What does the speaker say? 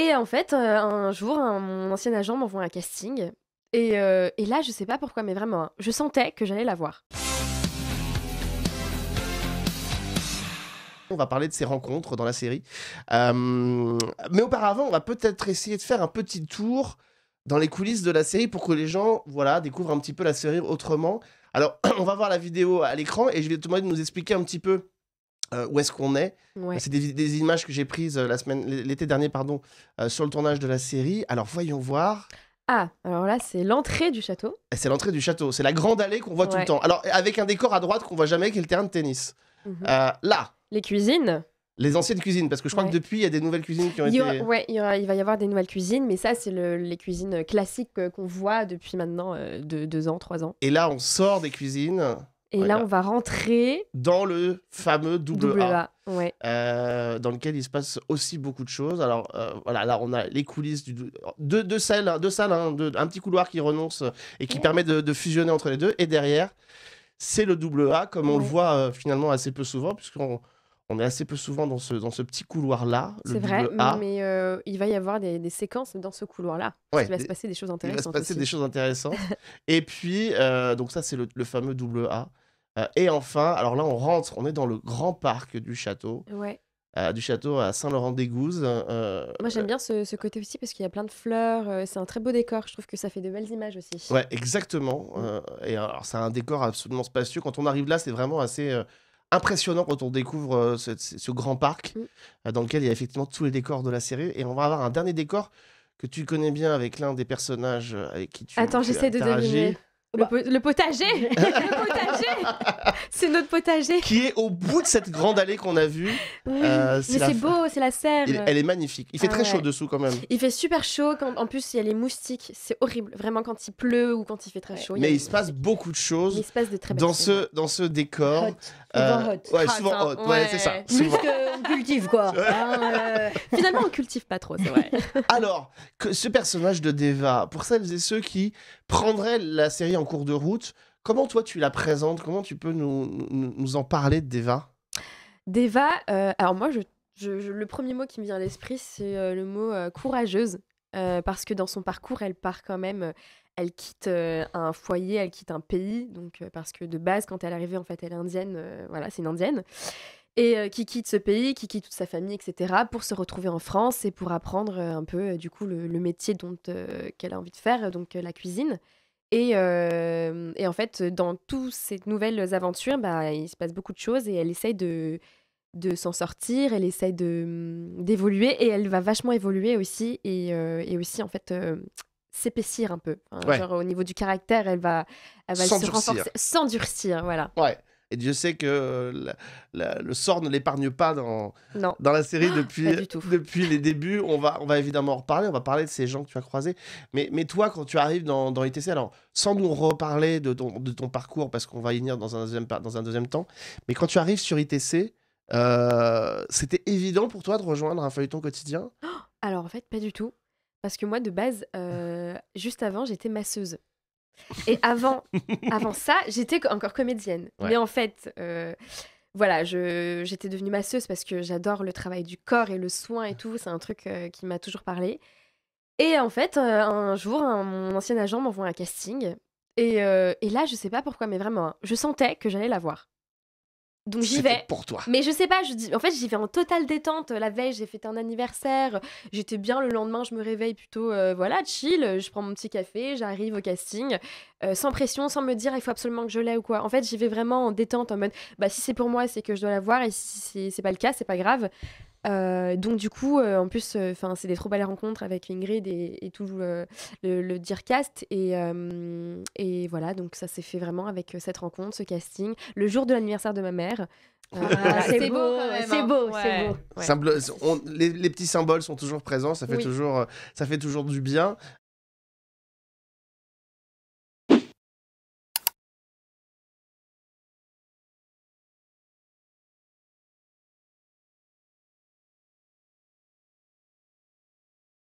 Et en fait, euh, un jour, mon ancien agent m'envoie un casting. Euh, et, là, je sais pas pourquoi, mais vraiment, hein, je sentais que j'allais la voir. On va parler de ces rencontres dans la série. Euh, mais auparavant, on va peut-être essayer de faire un petit tour dans les coulisses de la série pour que les gens voilà, découvrent un petit peu la série autrement. Alors, on va voir la vidéo à l'écran et je vais te demander de nous expliquer un petit peu euh, où est-ce qu'on est, C'est des, images que j'ai prises euh, la semaine, l'été dernier, pardon, euh, sur le tournage de la série. Alors voyons voir. Ah, alors là, c'est l'entrée du château. C'est l'entrée du château. C'est la grande allée qu'on voit tout le temps. Alors avec un décor à droite qu'on voit jamais, qui est le terrain de tennis. Mhm. là. Les cuisines. Les anciennes cuisines, parce que je crois que depuis, il y a des nouvelles cuisines qui ont été. Ouais, il, il, va y avoir des nouvelles cuisines, mais ça, c'est les cuisines classiques qu'on voit depuis maintenant deux ans, trois ans. Et là, on sort des cuisines. Et là, on va rentrer dans le fameux double, A, euh, dans lequel il se passe aussi beaucoup de choses. Alors euh, voilà, là on a les coulisses du deux de salles, deux salles, hein, hein, un petit couloir qui renonce et qui permet de, fusionner entre les deux. Et derrière, c'est le double A, comme on le voit euh, finalement assez peu souvent, puisqu'on on est assez peu souvent dans ce, dans ce petit couloir-là. C'est vrai, mais il va y avoir des, séquences dans ce couloir-là. il va se passer des choses intéressantes. Il va se passer des choses intéressantes. et puis, donc ça, c'est le, le, fameux double A. Euh, et enfin, alors là, on rentre, on est dans le grand parc du château. Euh, du château à Saint-Laurent-des-Gouzes. Euh, Moi, j'aime bien ce, côté aussi parce qu'il y a plein de fleurs. c'est un très beau décor. Je trouve que ça fait de belles images aussi. Ouais, exactement. Mm. et alors, c'est un décor absolument spacieux. Quand on arrive là, c'est vraiment assez. Impressionnant quand on découvre ce, grand parc mm. dans lequel il y a effectivement tous les décors de la série. Et on va avoir un dernier décor que tu connais bien avec l'un des personnages avec qui tu Attends, j'essaie de deviner. Bah. Le, potager Le potager C'est notre potager Qui est au bout de cette grande allée qu'on a vue. Euh, mais c'est beau, c'est la serre. elle est magnifique. Il fait ah très chaud dessous quand même. Il fait super chaud. Quand, en plus, il y a les moustiques. C'est horrible. Vraiment, quand il pleut ou quand il fait très chaud. Mais il, se passe beaucoup de choses. il se passe de très dans ce, dans ce décor. hot. Euh, ouais, souvent hein. Ouais, c'est ça. Plus qu'on cultive, quoi. Hein, euh, finalement, on cultive pas trop, c'est vrai. Alors, ce personnage de Deva, pour celles et ceux qui prendrait la série en cours de route. Comment toi tu la présentes Comment tu peux nous, nous, en parler de Deva Deva, euh, alors moi, je, le premier mot qui me vient à l'esprit, c'est euh, le mot euh, courageuse, parce que dans son parcours, elle part quand même, elle quitte un foyer, elle quitte un pays, donc parce que de base, quand elle est arrivée, en fait, elle est indienne, voilà, c'est une indienne et euh, qui quitte ce pays, qui quitte toute sa famille, etc., pour se retrouver en France et pour apprendre euh, un peu, euh, du coup, le, métier dont qu'elle a envie de faire, donc la cuisine. Et, en fait, dans toutes ces nouvelles aventures, bah, il se passe beaucoup de choses et elle essaye de, de s'en sortir, elle essaye mmh, d'évoluer et elle va vachement évoluer aussi et, aussi en fait s'épaissir un peu. Genre au niveau du caractère, elle va, elle va se renforcer, s'endurcir, voilà. Ouais. Et Dieu sait que euh, le sort ne l'épargne pas dans, dans la série ah, depuis, depuis les débuts. On va, on va évidemment en reparler, on va parler de ces gens que tu as croisés. Mais, toi, quand tu arrives dans, dans ITC, alors sans nous reparler de ton, parcours, parce qu'on va y venir dans un, deuxième, dans un deuxième temps, mais quand tu arrives sur ITC, euh, c'était évident pour toi de rejoindre un feuilleton quotidien oh Alors en fait, pas du tout. Parce que moi, de base, euh, juste avant, j'étais masseuse. Et avant, avant ça, j'étais encore comédienne. Mais en fait, euh, voilà, j'étais devenue masseuse parce que j'adore le travail du corps et le soin et tout. C'est un truc euh, qui m'a toujours parlé. Et en fait, euh, un jour, mon ancien agent m'envoie un casting. Et, et, là, je sais pas pourquoi, mais vraiment, hein, je sentais que j'allais la voir. Donc j'y vais. Mais je sais pas, je dis, en fait j'y vais en totale détente. Euh, la veille j'ai fait un anniversaire, j'étais bien. Le lendemain je me réveille plutôt, euh, voilà, chill. Je prends mon petit café, j'arrive au casting, euh, sans pression, sans me dire il faut absolument que je l'aie ou quoi. En fait j'y vais vraiment en détente, en mode bah si c'est pour moi c'est que je dois l'avoir et si c'est pas le cas c'est pas grave. Euh, donc du coup, euh, en plus, enfin, c'est des trop belles rencontres avec Ingrid et, et tout le, dire cast et, euh, et voilà, donc ça s'est fait vraiment avec cette rencontre, ce casting, le jour de l'anniversaire de ma mère. Ah, ah, c'est beau, c'est hein. beau, c'est beau. les, petits symboles sont toujours présents, ça fait toujours, ça fait toujours du bien.